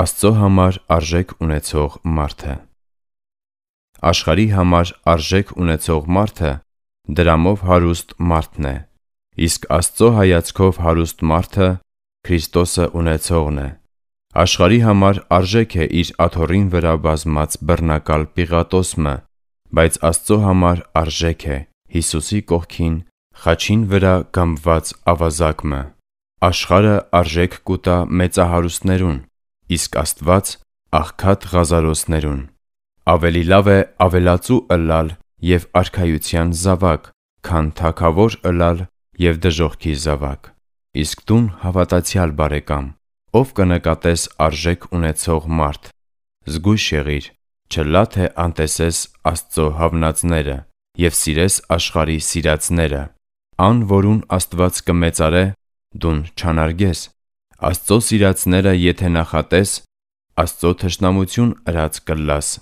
Աստծո համար արժեք ունեցող մարդը։ Աշխարհի համար արժեք ունեցող մարդը դրամով հարուստ մարդն է, իսկ Աստծո հայացքով հարուստ մարդը Քրիստոսը ունեցողն է։ Աշխարհի համար արժեք է իր աթոռին վրա բազմած բռնակալ Պիղատոսը, բայց Աստծո համար արժեք է Հիսուսի կողքին խաչին վրա գամված ավազակը։ Աշխարը արժեք կուտա մեծահարուստներուն, իսկ Աստված՝ աղքատ Ղազարոսներուն։ Ավելի լավ է ավելացու ըլլալ և արքայության զավակ, քան թագավոր ըլլալ և դժոխքի զավակ։ Իսկ դուն հավատացյալ բարեկամ, ով կնկատես արժեք ունեցող մարդ, զգույշ եղիր, չլա թե անտեսես Աստծո հավնածները և սիրես աշխարհի սիրածները, ան որուն Աստված կմեծարե, դուն չանարգես Աստծո սիրածները եթե նախատես, Աստծո թշնամություն արած կլլաս